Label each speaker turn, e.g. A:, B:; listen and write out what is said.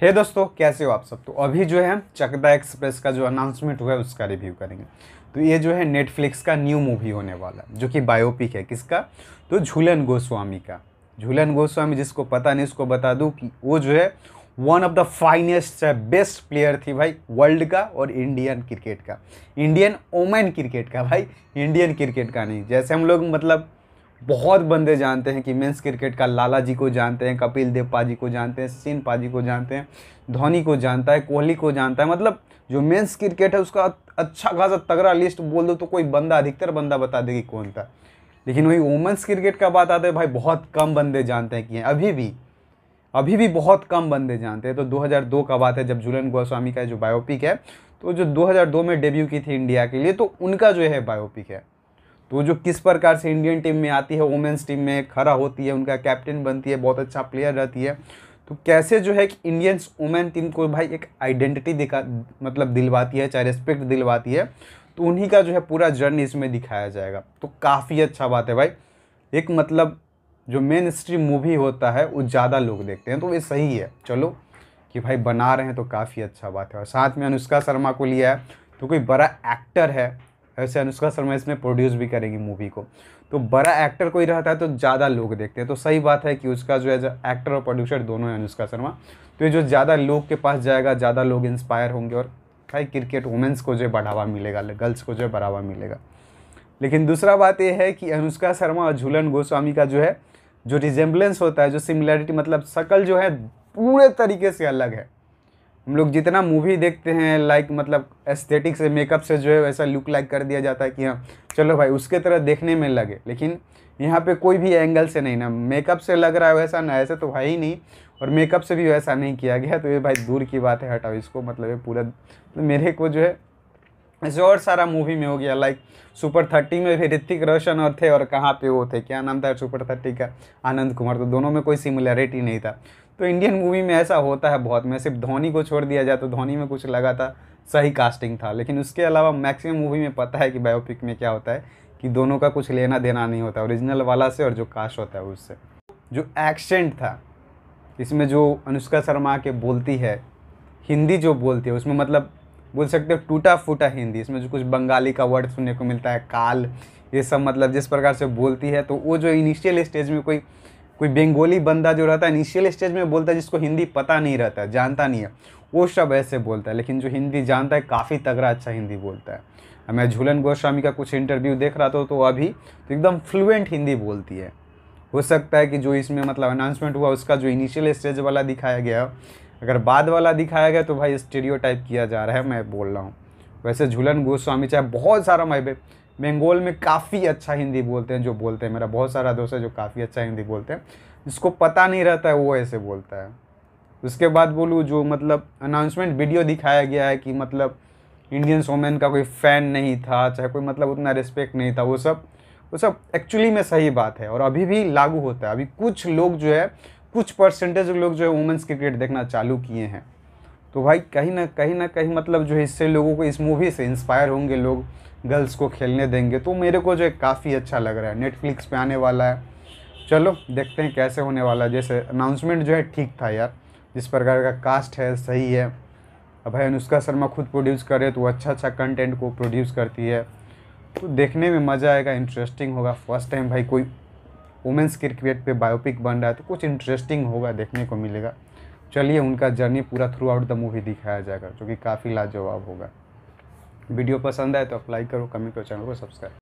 A: हे hey दोस्तों कैसे हो आप सब तो अभी जो है चकदा एक्सप्रेस का जो अनाउंसमेंट हुआ है उसका रिव्यू करेंगे तो ये जो है नेटफ्लिक्स का न्यू मूवी होने वाला है जो कि बायोपिक है किसका तो झूलन गोस्वामी का झूलन गोस्वामी जिसको पता नहीं उसको बता दूँ कि वो जो है one of the finest best player थी भाई वर्ल्ड का और इंडियन क्रिकेट का इंडियन ओमेन क्रिकेट का भाई इंडियन क्रिकेट का नहीं जैसे हम लोग मतलब बहुत बंदे जानते हैं कि मेंस क्रिकेट का लाला जी को जानते हैं कपिल देव पाजी को जानते हैं सिन पाजी को जानते हैं धोनी को जानता है कोहली को जानता है मतलब जो मेंस क्रिकेट है उसका अच्छा खासा तगड़ा लिस्ट बोल दो तो कोई बंदा अधिकतर बंदा बता देगी कौन था लेकिन वही वुमेंस क्रिकेट का बात आता है भाई बहुत कम बंदे जानते हैं कि हैं अभी भी अभी भी बहुत कम बंदे जानते हैं तो 2002 का बात है जब जुलन गोस्वामी का जो बायोपिक है तो जो 2002 में डेब्यू की थी इंडिया के लिए तो उनका जो है बायोपिक है तो जो किस प्रकार से इंडियन टीम में आती है वुमेंस टीम में खड़ा होती है उनका कैप्टन बनती है बहुत अच्छा प्लेयर रहती है तो कैसे जो है कि इंडियंस वुमेन टीम को भाई एक आइडेंटिटी दिखा मतलब दिलवाती है चाहे रिस्पेक्ट दिलवाती है तो उन्हीं का जो है पूरा जर्नी इसमें दिखाया जाएगा तो काफ़ी अच्छा बात है भाई एक मतलब जो मेन स्ट्रीम मूवी होता है वो ज़्यादा लोग देखते हैं तो ये सही है चलो कि भाई बना रहे हैं तो काफ़ी अच्छा बात है और साथ में अनुष्का शर्मा को लिया है तो कोई बड़ा एक्टर है वैसे अनुष्का शर्मा इसमें प्रोड्यूस भी करेंगी मूवी को तो बड़ा एक्टर कोई रहता है तो ज़्यादा लोग देखते हैं तो सही बात है कि उसका जो है एक्टर और प्रोड्यूसर दोनों है अनुष्का शर्मा तो ये जो ज़्यादा लोग के पास जाएगा ज़्यादा लोग इंस्पायर होंगे और भाई क्रिकेट वुमेंस को जो है बढ़ावा मिलेगा गर्ल्स को जो है बढ़ावा मिलेगा लेकिन दूसरा बात यह है कि अनुष्का शर्मा और झूलन गोस्वामी का जो है जो रिजेम्बलेंस होता है जो सिमिलैरिटी मतलब शक्ल जो है पूरे तरीके से अलग है हम लोग जितना मूवी देखते हैं लाइक मतलब एस्थेटिक से मेकअप से जो है वैसा लुक लाइक कर दिया जाता है कि हाँ चलो भाई उसके तरह देखने में लगे लेकिन यहाँ पे कोई भी एंगल से नहीं ना मेकअप से लग रहा है वैसा ना ऐसे तो है ही नहीं और मेकअप से भी वैसा नहीं किया गया तो ये भाई दूर की बात है हटाओ इसको मतलब ये पूरा तो मेरे को जो है ऐसे और सारा मूवी में हो गया लाइक सुपर थर्टी में भी ऋतिक रोशन और थे और कहाँ पे वो थे क्या नाम था सुपर थर्टी का आनंद कुमार तो दोनों में कोई सिमिलैरिटी नहीं था तो इंडियन मूवी में ऐसा होता है बहुत मैं सिर्फ धोनी को छोड़ दिया जाए तो धोनी में कुछ लगा था सही कास्टिंग था लेकिन उसके अलावा मैक्सिमम मूवी में पता है कि बायोपिक में क्या होता है कि दोनों का कुछ लेना देना नहीं होता ओरिजिनल वाला से और जो कास्ट होता है उससे जो एक्सेंट था इसमें जो अनुष्का शर्मा के बोलती है हिंदी जो बोलती है उसमें मतलब बोल सकते हो टूटा फूटा हिंदी इसमें जो कुछ बंगाली का वर्ड सुनने को मिलता है काल ये सब मतलब जिस प्रकार से बोलती है तो वो जो इनिशियल स्टेज में कोई कोई बंगोली बंदा जो रहता है इनिशियल स्टेज में बोलता है जिसको हिंदी पता नहीं रहता है जानता नहीं है वो सब ऐसे बोलता है लेकिन जो हिंदी जानता है काफ़ी तगड़ा अच्छा हिंदी बोलता है मैं झूलन गोस्वामी का कुछ इंटरव्यू देख रहा था तो अभी तो एकदम फ्लुएंट हिंदी बोलती है हो सकता है कि जो इसमें मतलब अनाउंसमेंट हुआ उसका जो इनिशियल स्टेज वाला दिखाया गया अगर बाद वाला दिखाया गया तो भाई टाइप किया जा रहा है मैं बोल रहा हूँ वैसे झूलन गोस्वामी चाहे बहुत सारा महबे बंगोल में काफ़ी अच्छा हिंदी बोलते हैं जो बोलते हैं मेरा बहुत सारा दोस्त है जो काफ़ी अच्छा हिंदी बोलते हैं जिसको पता नहीं रहता है वो ऐसे बोलता है उसके बाद बोलूँ जो मतलब अनाउंसमेंट वीडियो दिखाया गया है कि मतलब इंडियन वोमेन का कोई फ़ैन नहीं था चाहे कोई मतलब उतना रिस्पेक्ट नहीं था वो सब वो सब एक्चुअली में सही बात है और अभी भी लागू होता है अभी कुछ लोग जो है कुछ परसेंटेज लोग जो है वुमेंस क्रिकेट देखना चालू किए हैं तो भाई कहीं ना कहीं ना कहीं मतलब जो है इससे लोगों को इस मूवी से इंस्पायर होंगे लोग गर्ल्स को खेलने देंगे तो मेरे को जो है काफ़ी अच्छा लग रहा है नेटफ्लिक्स पे आने वाला है चलो देखते हैं कैसे होने वाला है जैसे अनाउंसमेंट जो है ठीक था यार जिस प्रकार का कास्ट है सही है अब भाई अनुष्का शर्मा खुद प्रोड्यूस करे तो वो अच्छा अच्छा कंटेंट को प्रोड्यूस करती है तो देखने में मज़ा आएगा इंटरेस्टिंग होगा फर्स्ट टाइम भाई कोई वुमेंस क्रिकेट पे बायोपिक बन रहा है तो कुछ इंटरेस्टिंग होगा देखने को मिलेगा चलिए उनका जर्नी पूरा थ्रू आउट द मूवी दिखाया जाएगा जो कि काफ़ी लाजवाब होगा वीडियो पसंद आए तो लाइक करो कमेंट करो चैनल को सब्सक्राइब